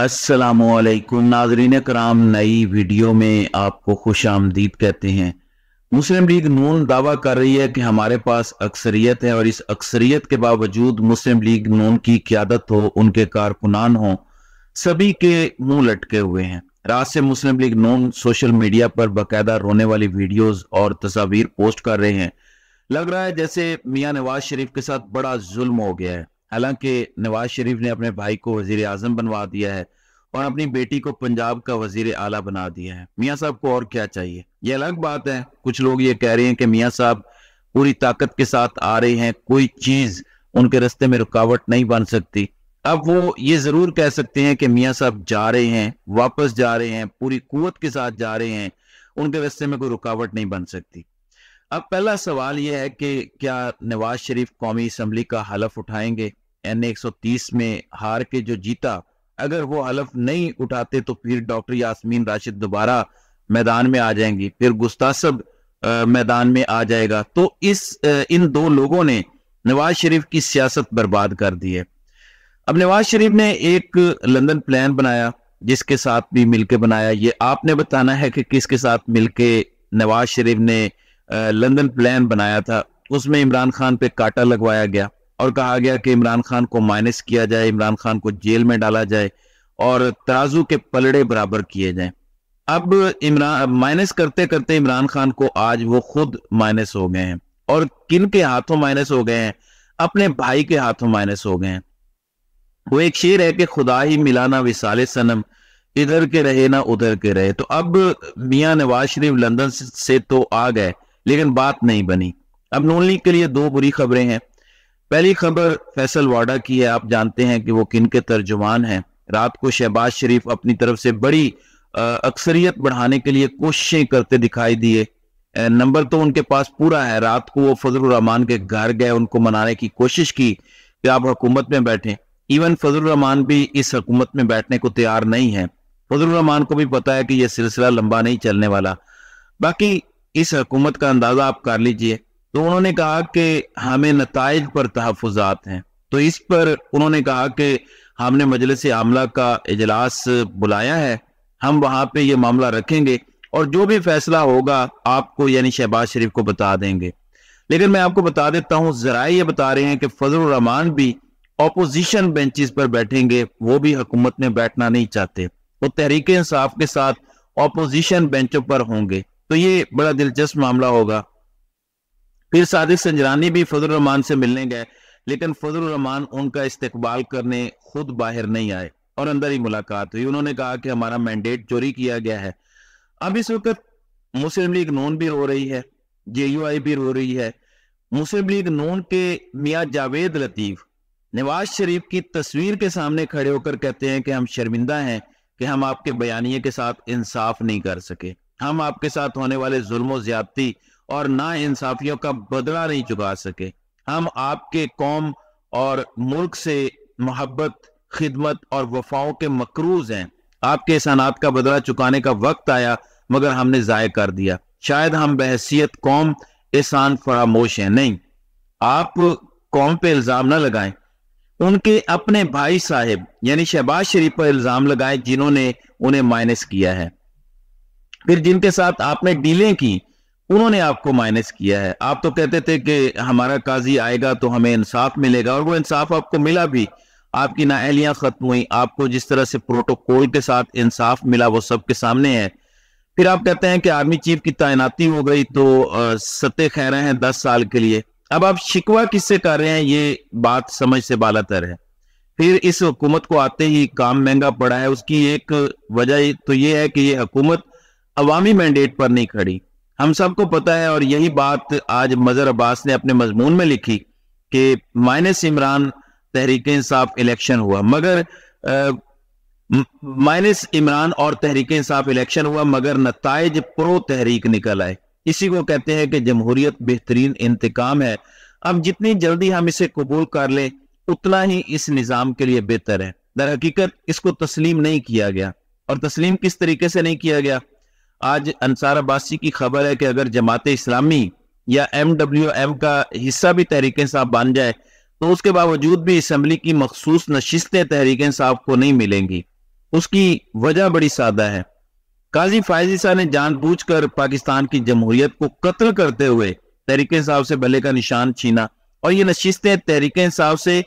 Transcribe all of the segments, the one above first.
असलकुम नाजरीन कराम नई वीडियो में आपको खुश आमदीद कहते हैं मुस्लिम लीग नून दावा कर रही है कि हमारे पास अक्सरियत है और इस अक्सरियत के बावजूद मुस्लिम लीग नून की क्यादत हो उनके कारकुनान हो सभी के मुंह लटके हुए हैं रात से मुस्लिम लीग नून सोशल मीडिया पर बाकायदा रोने वाली वीडियोस और तस्वीर पोस्ट कर रहे हैं लग रहा है जैसे मियाँ नवाज शरीफ के साथ बड़ा जुल्म हो गया है हालांकि नवाज शरीफ ने अपने भाई को वजीर आजम बनवा दिया है और अपनी बेटी को पंजाब का वजीर आला बना दिया है मियाँ साहब को और क्या चाहिए ये अलग बात है कुछ लोग ये कह रहे हैं कि मियाँ साहब पूरी ताकत के साथ आ रहे हैं कोई चीज उनके रस्ते में रुकावट नहीं बन सकती अब वो ये जरूर कह सकते हैं कि मियाँ साहब जा रहे हैं वापस जा रहे हैं पूरी कुत के साथ जा रहे हैं उनके रस्ते में कोई रुकावट नहीं बन सकती अब पहला सवाल यह है कि क्या नवाज शरीफ कौमी असम्बली का हलफ उठाएंगे यानी 130 में हार के जो जीता अगर वो हलफ नहीं उठाते तो फिर डॉक्टर यासमीन राशिद दोबारा मैदान में आ जाएंगी फिर गुस्तासब मैदान में आ जाएगा तो इस इन दो लोगों ने नवाज शरीफ की सियासत बर्बाद कर दी है अब नवाज शरीफ ने एक लंदन प्लान बनाया जिसके साथ भी मिलके बनाया ये आपने बताना है कि किसके साथ मिलके नवाज शरीफ ने लंदन प्लान बनाया था उसमें इमरान खान पे काटा लगवाया गया और कहा गया कि इमरान खान को माइनस किया जाए इमरान खान को जेल में डाला जाए और तराजू के पलड़े बराबर किए जाए अब इमरान माइनस करते करते इमरान खान को आज वो खुद माइनस हो गए हैं और किन के हाथों माइनस हो गए हैं अपने भाई के हाथों माइनस हो गए हैं वो एक शेर है कि खुदा ही मिलाना विसाले सनम इधर के रहे ना उधर के रहे तो अब मियां नवाज शरीफ लंदन से तो आ गए लेकिन बात नहीं बनी अब नोनली लीग के लिए दो बुरी खबरें हैं पहली खबर फैसल वाडा की है आप जानते हैं कि वो किन के तर्जुमान हैं रात को शहबाज शरीफ अपनी तरफ से बड़ी अक्सरियत बढ़ाने के लिए कोशिशें करते दिखाई दिए नंबर तो उनके पास पूरा है रात को वो रहमान के घर गए उनको मनाने की कोशिश की कि आप हुकूमत में बैठें इवन रहमान भी इस हुकूमत में बैठने को तैयार नहीं है रहमान को भी पता है कि यह सिलसिला लंबा नहीं चलने वाला बाकी इस हुकूमत का अंदाजा आप कर लीजिए तो उन्होंने कहा कि हमें नतज पर तहफात हैं तो इस पर उन्होंने कहा कि हमने मजलिस आमला का इजलास बुलाया है हम वहाँ पे ये मामला रखेंगे और जो भी फैसला होगा आपको यानी शहबाज शरीफ को बता देंगे लेकिन मैं आपको बता देता हूँ जरा ये बता रहे हैं कि फजल रहमान भी अपोजिशन बेंचेस पर बैठेंगे वो भी हुकूमत में बैठना नहीं चाहते वो तहरीक इंसाफ के साथ अपोजिशन बेंचों पर होंगे तो ये बड़ा दिलचस्प मामला होगा फिर सादिक संजरानी भी रहमान से मिलने गए लेकिन रहमान उनका इस्तकबाल करने खुद बाहर नहीं आए और अंदर ही मुलाकात हुई उन्होंने कहा कि हमारा मैंडेट चोरी किया गया है अब इस वक्त मुस्लिम लीग नून भी रो रही है जे यू आई भी रो रही है मुस्लिम लीग नून के मियाँ जावेद लतीफ नवाज शरीफ की तस्वीर के सामने खड़े होकर कहते हैं कि हम शर्मिंदा हैं कि हम आपके बयानिए के साथ इंसाफ नहीं कर सके हम आपके साथ होने वाले जुल्म ज्यादती और ना इंसाफियों का बदला नहीं चुका सके हम आपके कौम और मुल्क से मोहब्बत खिदमत और वफाओं के मकरूज हैं आपके सनात का बदला चुकाने का वक्त आया मगर हमने ज़ाय कर दिया शायद हम बहसीत कौम एहसान फरामोश हैं नहीं आप कौम पे इल्ज़ाम ना लगाएं उनके अपने भाई साहब यानी शहबाज शरीफ पर इल्ज़ाम लगाए जिन्होंने उन्हें माइनस किया है फिर जिनके साथ आपने डीलें की उन्होंने आपको माइनस किया है आप तो कहते थे कि हमारा काजी आएगा तो हमें इंसाफ मिलेगा और वो इंसाफ आपको मिला भी आपकी नाहलियां खत्म हुई आपको जिस तरह से प्रोटोकॉल के साथ इंसाफ मिला वो सबके सामने है फिर आप कहते हैं कि आर्मी चीफ की तैनाती हो गई तो सत्य खैर हैं दस साल के लिए अब आप शिकवा किससे कर रहे हैं ये बात समझ से बालातर है फिर इस हुकूमत को आते ही काम महंगा पड़ा है उसकी एक वजह तो ये है कि ये हुकूमत अवामी मैंडेट पर नहीं खड़ी हम सबको पता है और यही बात आज मजर अब्बास ने अपने मजमून में लिखी कि माइनस इमरान तहरीक इंसाफ इलेक्शन हुआ मगर माइनस इमरान और तहरीक इंसाफ इलेक्शन हुआ मगर नतज प्रो तहरीक निकल आए इसी को कहते हैं कि जमहूरियत बेहतरीन इंतकाम है अब जितनी जल्दी हम इसे कबूल कर लें उतना ही इस निज़ाम के लिए बेहतर है दर हकीकत इसको तस्लीम नहीं किया गया और तस्लीम किस तरीके से नहीं किया गया आज अंसार अब्बासी की खबर है कि अगर जमात इस्लामी या एम डब्ल्यू एम का हिस्सा भी तहरीक साहब बन जाए तो उसके बावजूद भी इसम्बली की मखसूस नशिस्तें तहरीक साहब को नहीं मिलेंगी उसकी वजह बड़ी सादा है काजी फायजी साहब ने जानबूझकर पाकिस्तान की जमहूरियत को कत्ल करते हुए तहरीक साहब से बल्ले का निशान छीना और ये नशिस्तें तहरीक साहब से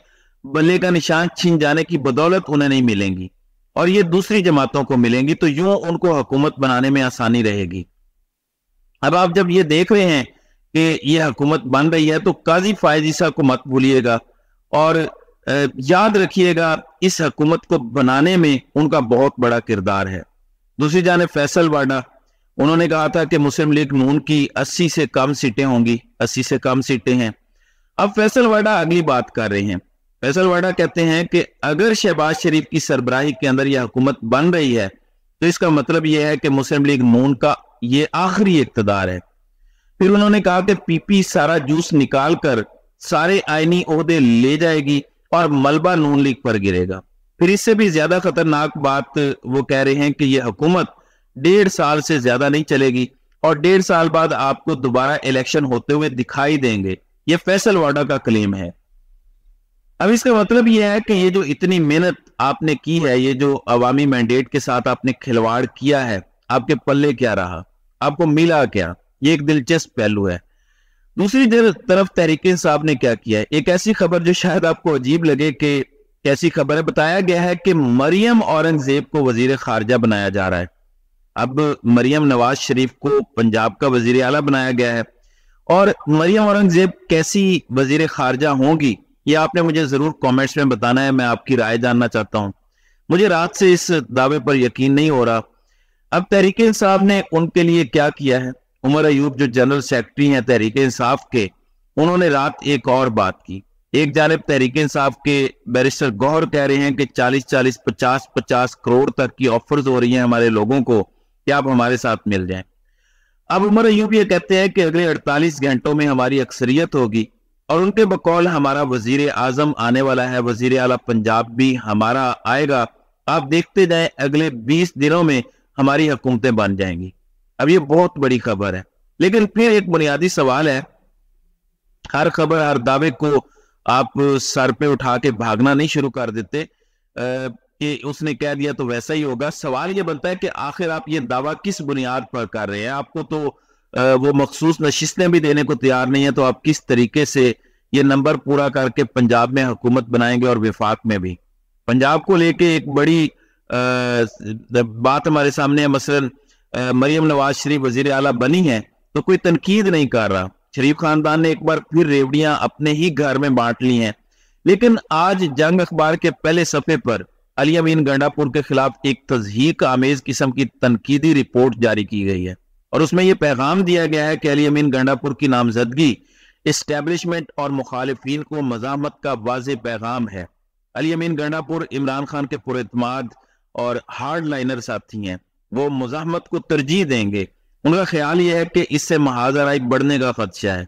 बल्ले का निशान छीन जाने की बदौलत उन्हें नहीं मिलेंगी और ये दूसरी जमातों को मिलेंगी तो यूं उनको हुकूमत बनाने में आसानी रहेगी अब आप जब ये देख रहे हैं कि ये हुकूमत बन रही है तो काजी फायजी साहब को मत भूलिएगा और याद रखिएगा इस हकूमत को बनाने में उनका बहुत बड़ा किरदार है दूसरी जाने फैसल वाडा उन्होंने कहा था कि मुस्लिम लीग नून की अस्सी से कम सीटें होंगी अस्सी से कम सीटें हैं अब फैसल वाडा अगली बात कर रहे हैं फैसल वाडा कहते हैं कि अगर शहबाज शरीफ की सरबराही के अंदर यह हुकूमत बन रही है तो इसका मतलब यह है कि मुस्लिम लीग नून का ये आखिरी इकतदार है फिर उन्होंने कहा कि पीपी सारा जूस निकाल कर सारे आयनी अहदे ले जाएगी और मलबा नून लीग पर गिरेगा फिर इससे भी ज्यादा खतरनाक बात वो कह रहे हैं कि यह हुकूमत डेढ़ साल से ज्यादा नहीं चलेगी और डेढ़ साल बाद आपको दोबारा इलेक्शन होते हुए दिखाई देंगे यह फैसल वाडा का क्लेम है अब इसका मतलब यह है कि ये जो इतनी मेहनत आपने की है ये जो अवामी मैंडेट के साथ आपने खिलवाड़ किया है आपके पल्ले क्या रहा आपको मिला क्या ये एक दिलचस्प पहलू है दूसरी तरफ तहरीके साहब ने क्या किया है एक ऐसी खबर जो शायद आपको अजीब लगे कि कैसी खबर है बताया गया है कि मरियम औरंगजेब को वजीर खारजा बनाया जा रहा है अब मरियम नवाज शरीफ को पंजाब का वजीर आला बनाया गया है और मरियम औरंगजेब कैसी वजीर खारजा होंगी ये आपने मुझे ज़रूर कमेंट्स में बताना है मैं आपकी राय जानना चाहता हूं मुझे रात से इस दावे पर यकीन नहीं हो रहा अब तहरीक इंसाफ ने उनके लिए क्या किया है उमर अयूब जो जनरल सेक्रेटरी हैं तहरीक इंसाफ के उन्होंने रात एक और बात की एक जानब तहरीक इंसाफ के बैरिस्टर गौहर कह रहे हैं कि 40 40 50 50 करोड़ तक की ऑफर्स हो रही हैं हमारे लोगों को कि आप हमारे साथ मिल जाएं अब उमर अयूब ये कहते हैं कि अगले 48 घंटों में हमारी अक्सरियत होगी और उनके बकौल हमारा वजीर आजम आने वाला है वजीर अला पंजाब भी हमारा आएगा आप देखते जाए अगले बीस दिनों में हमारी हुकूमतें बन जाएंगी अब ये बहुत बड़ी खबर है लेकिन फिर एक बुनियादी सवाल है हर खबर हर दावे को आप सर पे उठा के भागना नहीं शुरू कर देते कि उसने कह दिया तो वैसा ही होगा सवाल ये बनता है कि आखिर आप ये दावा किस बुनियाद पर कर रहे हैं आपको तो वो मखसूस नशिस्तें भी देने को तैयार नहीं है तो आप किस तरीके से ये नंबर पूरा करके पंजाब में हुकूमत बनाएंगे और विफाक में भी पंजाब को लेके एक बड़ी बात हमारे सामने है मसलन मरियम नवाज शरीफ वजीर अला बनी है तो कोई तनकीद नहीं कर रहा शरीफ खानदान ने एक बार फिर रेवड़ियां अपने ही घर में बांट ली हैं लेकिन आज जंग अखबार के पहले सफ़े पर अली अमीन गंडापुर के खिलाफ एक तजहीक आमेज किस्म की तनकीदी रिपोर्ट जारी की गई है और उसमें यह पैगाम दिया गया है कि अली अमीन गंडापुर की नामजदगी इस्टेब्लिशमेंट और मुखालफन को मजामत का वाज पैगाम है अली अमीन गंडापुर इमरान खान के पुरमाद और हार्ड लाइनर साथी हैं वो मुजामत को तरजीह देंगे उनका ख्याल यह है कि इससे आई बढ़ने का खदशा है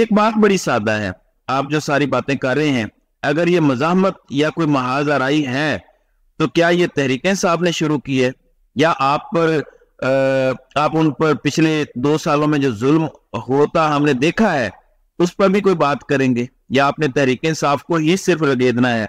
एक बात बड़ी सादा है आप जो सारी बातें कर रहे हैं अगर ये मजामत या कोई आई है तो क्या ये तहरीकें साहब ने शुरू की है या आप पर आप उन पर पिछले दो सालों में जो जुल्म होता हमने देखा है उस पर भी कोई बात करेंगे या आपने तहरीक इंसाफ को ही सिर्फ लगेदना है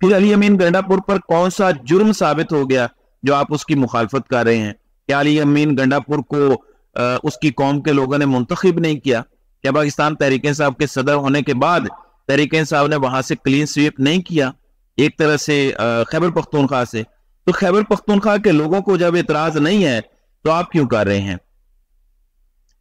फिर अली अमीन गंडापुर पर कौन सा जुर्म साबित हो गया जो आप उसकी मुखालफत कर रहे हैं क्या अली अमीन गंडापुर को आ, उसकी कौम के लोगों ने मुंतखब नहीं किया क्या पाकिस्तान तहरीक साहब के सदर होने के बाद तहरीक साहब ने वहां से क्लीन स्वीप नहीं किया एक तरह से खैबर पख्तूनख्वा से तो खैबर पख्तूनख्वा के लोगों को जब एतराज नहीं है तो आप क्यों कर रहे हैं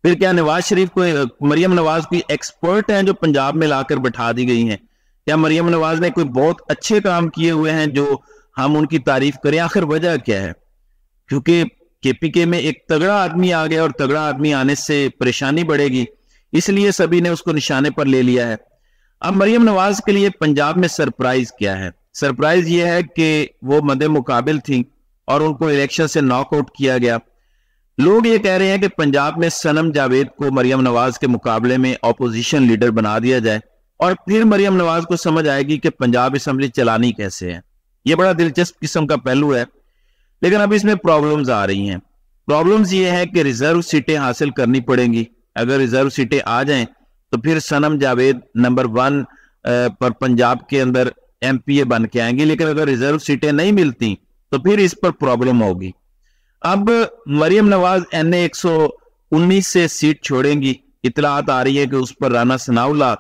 फिर क्या नवाज शरीफ को मरियम नवाज की एक्सपर्ट हैं जो पंजाब में लाकर बैठा दी गई हैं क्या मरियम नवाज ने कोई बहुत अच्छे काम किए हुए हैं जो हम उनकी तारीफ करें आखिर वजह क्या है क्योंकि केपीके में एक तगड़ा आदमी आ गया और तगड़ा आदमी आने से परेशानी बढ़ेगी इसलिए सभी ने उसको निशाने पर ले लिया है अब मरियम नवाज के लिए पंजाब में सरप्राइज क्या है सरप्राइज ये है कि वो मदे मुकाबिल थी और उनको इलेक्शन से नॉकआउट किया गया लोग ये कह रहे हैं कि पंजाब में सनम जावेद को मरियम नवाज के मुकाबले में अपोजिशन लीडर बना दिया जाए और फिर मरियम नवाज को समझ आएगी कि पंजाब असम्बली चलानी कैसे है ये बड़ा दिलचस्प किस्म का पहलू है लेकिन अब इसमें प्रॉब्लम्स आ रही हैं प्रॉब्लम्स ये है कि रिजर्व सीटें हासिल करनी पड़ेंगी अगर रिजर्व सीटें आ जाएं तो फिर सनम जावेद नंबर वन पर पंजाब के अंदर एमपीए बन के आएंगी लेकिन अगर रिजर्व सीटें नहीं मिलती तो फिर इस पर प्रॉब्लम होगी अब मरियम नवाज एन ए एक सौ उन्नीस से सीट छोड़ेंगी इतलात आ रही है कि उस पर राना सनाउला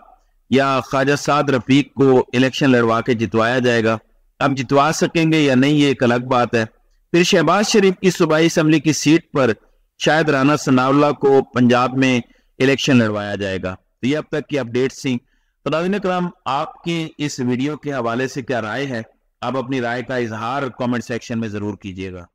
या ख्वाजा साद रफीक को इलेक्शन लड़वा के जितवाया जाएगा अब जितवा सकेंगे या नहीं ये एक अलग बात है फिर शहबाज शरीफ की सूबाई असम्बली की सीट पर शायद राना सनाउल्ला को पंजाब में इलेक्शन लड़वाया जाएगा तो ये अब तक की अपडेट थी खुदाविन कराम आपकी इस वीडियो के हवाले से क्या राय है आप अपनी राय का इजहार कमेंट सेक्शन में ज़रूर कीजिएगा